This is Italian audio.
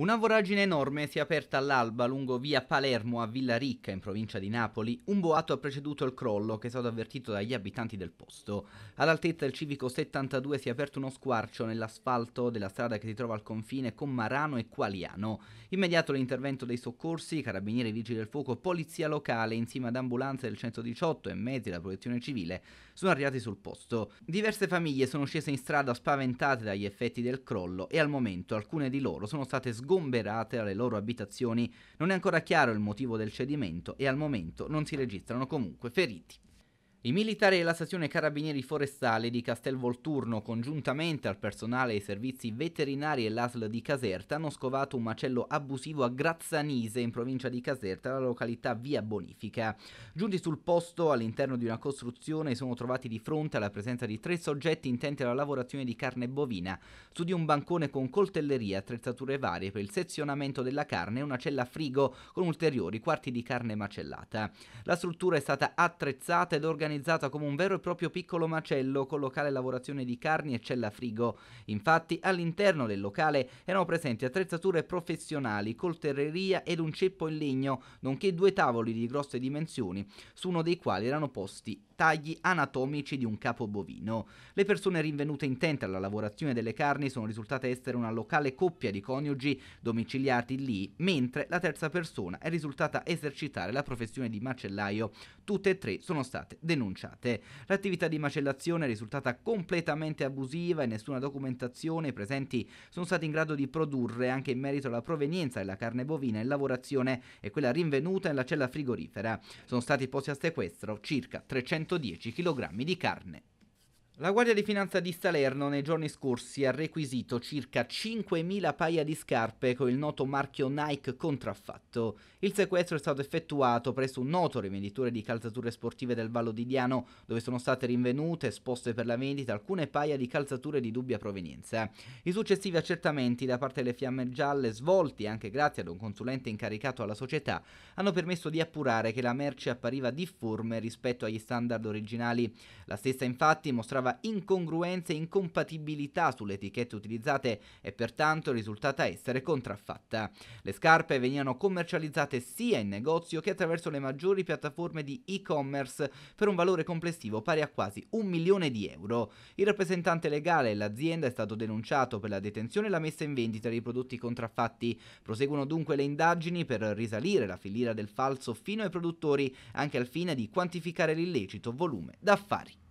Una voragine enorme si è aperta all'alba lungo via Palermo a Villa Ricca in provincia di Napoli. Un boato ha preceduto il crollo che è stato avvertito dagli abitanti del posto. All'altezza del civico 72 si è aperto uno squarcio nell'asfalto della strada che si trova al confine con Marano e Qualiano. Immediato l'intervento dei soccorsi, carabinieri, vigili del fuoco, polizia locale insieme ad ambulanze del 118 e mezzi della protezione civile sono arrivati sul posto. Diverse famiglie sono scese in strada spaventate dagli effetti del crollo e al momento alcune di loro sono state sgolte sgomberate dalle loro abitazioni. Non è ancora chiaro il motivo del cedimento e al momento non si registrano comunque feriti. I militari della stazione Carabinieri Forestale di Castel Volturno, congiuntamente al personale dei servizi veterinari e l'ASL di Caserta, hanno scovato un macello abusivo a Grazzanise, in provincia di Caserta, la località Via Bonifica. Giunti sul posto, all'interno di una costruzione, sono trovati di fronte alla presenza di tre soggetti intenti alla lavorazione di carne bovina, su di un bancone con coltelleria, attrezzature varie per il sezionamento della carne e una cella frigo con ulteriori quarti di carne macellata. La struttura è stata attrezzata ed organizzata organizzata come un vero e proprio piccolo macello con locale lavorazione di carni e cella frigo. Infatti all'interno del locale erano presenti attrezzature professionali, colterreria ed un ceppo in legno, nonché due tavoli di grosse dimensioni, su uno dei quali erano posti tagli anatomici di un capo bovino. Le persone rinvenute intente alla lavorazione delle carni sono risultate essere una locale coppia di coniugi domiciliati lì, mentre la terza persona è risultata esercitare la professione di macellaio. Tutte e tre sono state denunciate denunciate. L'attività di macellazione è risultata completamente abusiva e nessuna documentazione i presenti sono stati in grado di produrre anche in merito alla provenienza della carne bovina in lavorazione e quella rinvenuta nella cella frigorifera. Sono stati posti a sequestro circa 310 kg di carne. La Guardia di Finanza di Salerno nei giorni scorsi ha requisito circa 5.000 paia di scarpe con il noto marchio Nike contraffatto. Il sequestro è stato effettuato presso un noto rivenditore di calzature sportive del Vallo di Diano, dove sono state rinvenute e esposte per la vendita alcune paia di calzature di dubbia provenienza. I successivi accertamenti da parte delle Fiamme Gialle, svolti anche grazie ad un consulente incaricato alla società, hanno permesso di appurare che la merce appariva difforme rispetto agli standard originali. La stessa infatti mostrava segnalava incongruenze e incompatibilità sulle etichette utilizzate e pertanto risultata essere contraffatta. Le scarpe venivano commercializzate sia in negozio che attraverso le maggiori piattaforme di e-commerce per un valore complessivo pari a quasi un milione di euro. Il rappresentante legale dell'azienda è stato denunciato per la detenzione e la messa in vendita dei prodotti contraffatti. Proseguono dunque le indagini per risalire la filiera del falso fino ai produttori, anche al fine di quantificare l'illecito volume d'affari.